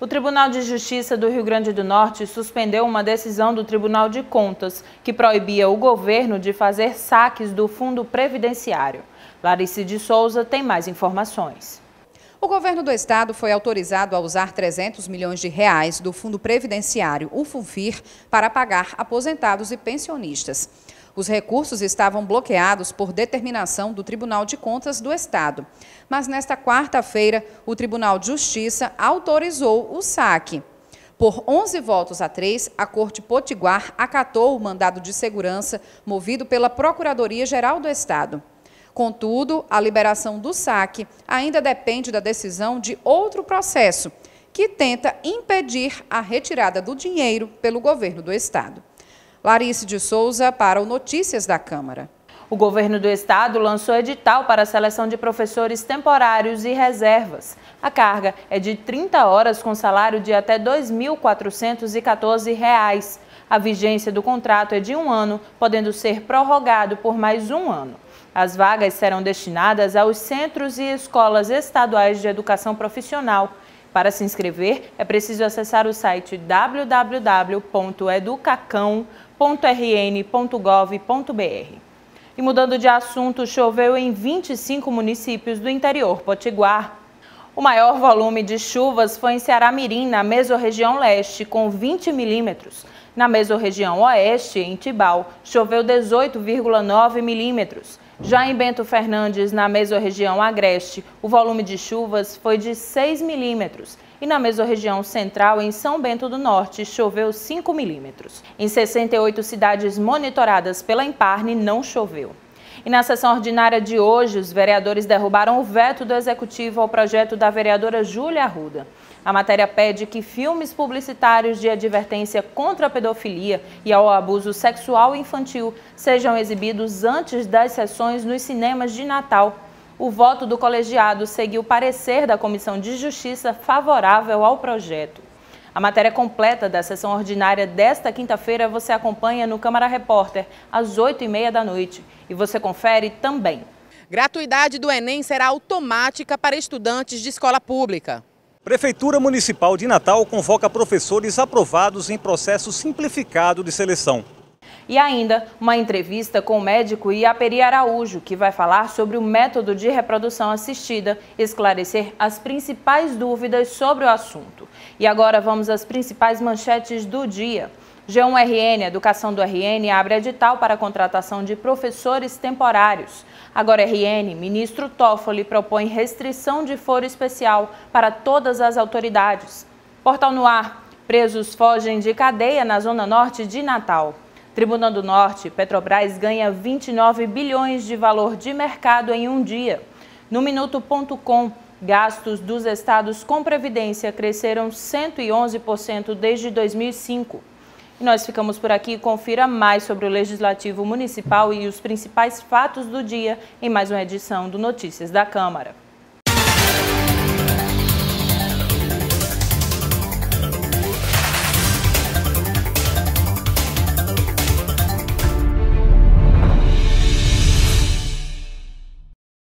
O Tribunal de Justiça do Rio Grande do Norte suspendeu uma decisão do Tribunal de Contas que proibia o governo de fazer saques do fundo previdenciário. Larice de Souza tem mais informações. O governo do estado foi autorizado a usar 300 milhões de reais do fundo previdenciário, o FUNFIR, para pagar aposentados e pensionistas. Os recursos estavam bloqueados por determinação do Tribunal de Contas do Estado. Mas nesta quarta-feira, o Tribunal de Justiça autorizou o saque. Por 11 votos a 3, a Corte Potiguar acatou o mandado de segurança movido pela Procuradoria-Geral do Estado. Contudo, a liberação do saque ainda depende da decisão de outro processo, que tenta impedir a retirada do dinheiro pelo governo do Estado. Larice de Souza para o Notícias da Câmara. O governo do estado lançou edital para a seleção de professores temporários e reservas. A carga é de 30 horas com salário de até R$ 2.414. A vigência do contrato é de um ano, podendo ser prorrogado por mais um ano. As vagas serão destinadas aos centros e escolas estaduais de educação profissional. Para se inscrever, é preciso acessar o site www.educacão.rn.gov.br. E mudando de assunto, choveu em 25 municípios do interior potiguar. O maior volume de chuvas foi em Ceará-Mirim, na mesorregião leste, com 20 milímetros. Na mesorregião oeste, em Tibau, choveu 18,9 milímetros. Já em Bento Fernandes, na mesorregião agreste, o volume de chuvas foi de 6 milímetros. E na mesorregião central, em São Bento do Norte, choveu 5 milímetros. Em 68 cidades monitoradas pela Imparne, não choveu. E na sessão ordinária de hoje, os vereadores derrubaram o veto do executivo ao projeto da vereadora Júlia Arruda. A matéria pede que filmes publicitários de advertência contra a pedofilia e ao abuso sexual infantil sejam exibidos antes das sessões nos cinemas de Natal. O voto do colegiado seguiu o parecer da Comissão de Justiça favorável ao projeto. A matéria completa da sessão ordinária desta quinta-feira você acompanha no Câmara Repórter, às 8h30 da noite. E você confere também. Gratuidade do Enem será automática para estudantes de escola pública. Prefeitura Municipal de Natal convoca professores aprovados em processo simplificado de seleção e ainda uma entrevista com o médico Iaperi Araújo, que vai falar sobre o método de reprodução assistida, esclarecer as principais dúvidas sobre o assunto. E agora vamos às principais manchetes do dia. G1RN, Educação do RN, abre edital para a contratação de professores temporários. Agora RN, ministro Toffoli propõe restrição de foro especial para todas as autoridades. Portal no ar, presos fogem de cadeia na Zona Norte de Natal. Tribunal do Norte, Petrobras ganha 29 bilhões de valor de mercado em um dia. No Minuto.com, gastos dos estados com previdência cresceram 111% desde 2005. E nós ficamos por aqui. Confira mais sobre o Legislativo Municipal e os principais fatos do dia em mais uma edição do Notícias da Câmara.